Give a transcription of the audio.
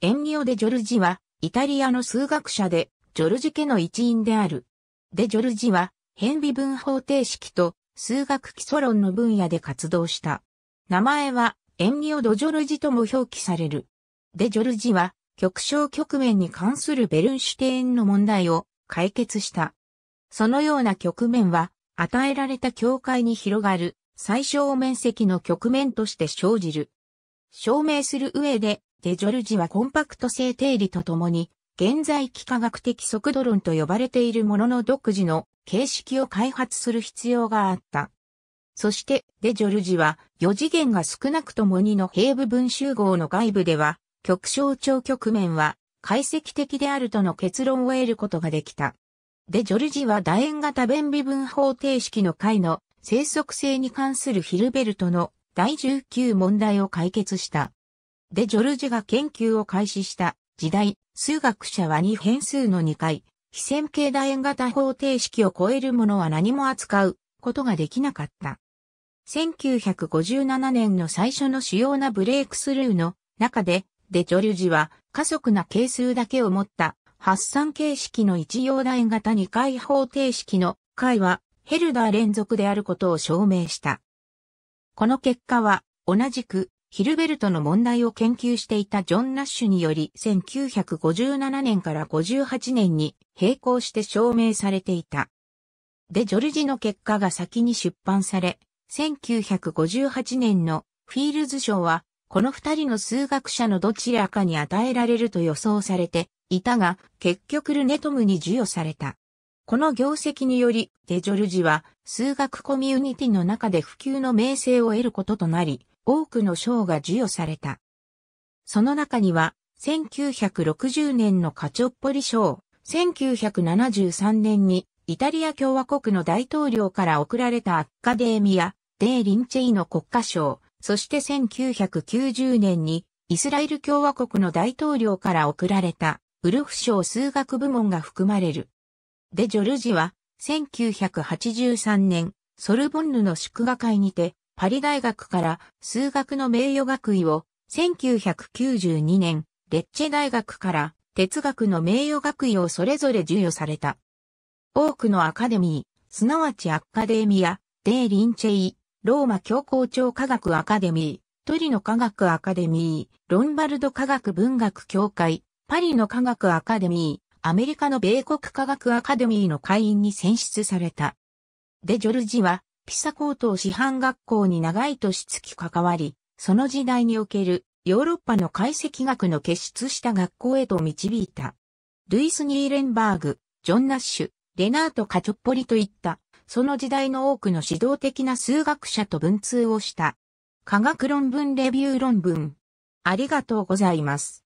エンニオ・デ・ジョルジは、イタリアの数学者で、ジョルジ家の一員である。デ・ジョルジは、変微分方程式と、数学基礎論の分野で活動した。名前は、エンニオ・ド・ジョルジとも表記される。デ・ジョルジは、極小局面に関するベルンシュテーンの問題を解決した。そのような局面は、与えられた境界に広がる最小面積の局面として生じる。証明する上で、デジョルジはコンパクト性定理とともに、現在幾何学的速度論と呼ばれているものの独自の形式を開発する必要があった。そして、デジョルジは、4次元が少なくとも2の平部分集合の外部では、極小長局面は、解析的であるとの結論を得ることができた。デジョルジは楕円型弁微分方程式の解の生息性に関するヒルベルトの第19問題を解決した。でジョルジが研究を開始した時代、数学者は2変数の2回、非線形楕円型方程式を超えるものは何も扱うことができなかった。1957年の最初の主要なブレイクスルーの中で、デジョルジは加速な係数だけを持った発散形式の一様楕円型2回方程式の解はヘルダー連続であることを証明した。この結果は同じくヒルベルトの問題を研究していたジョン・ナッシュにより1957年から58年に並行して証明されていた。でジョルジの結果が先に出版され、1958年のフィールズ賞は、この二人の数学者のどちらかに与えられると予想されていたが、結局ルネトムに授与された。この業績により、デジョルジは数学コミュニティの中で普及の名声を得ることとなり、多くの賞が授与された。その中には、1960年のカチョッポリ賞、1973年にイタリア共和国の大統領から贈られたアッカデーミア、デー・リンチェイの国家賞、そして1990年にイスラエル共和国の大統領から贈られたウルフ賞数学部門が含まれる。デ・ジョルジは1983年ソルボンヌの祝賀会にてパリ大学から数学の名誉学位を、1992年、レッチェ大学から哲学の名誉学位をそれぞれ授与された。多くのアカデミー、すなわちアカデミア、デー・リンチェイ、ローマ教皇庁科学アカデミー、トリノ科学アカデミー、ロンバルド科学文学協会、パリの科学アカデミー、アメリカの米国科学アカデミーの会員に選出された。デ・ジョルジは、ピサ高等師範学校に長い年月関わり、その時代におけるヨーロッパの解析学の結出した学校へと導いた。ルイス・ニーレンバーグ、ジョン・ナッシュ、レナート・カチョッポリといった、その時代の多くの指導的な数学者と文通をした。科学論文レビュー論文。ありがとうございます。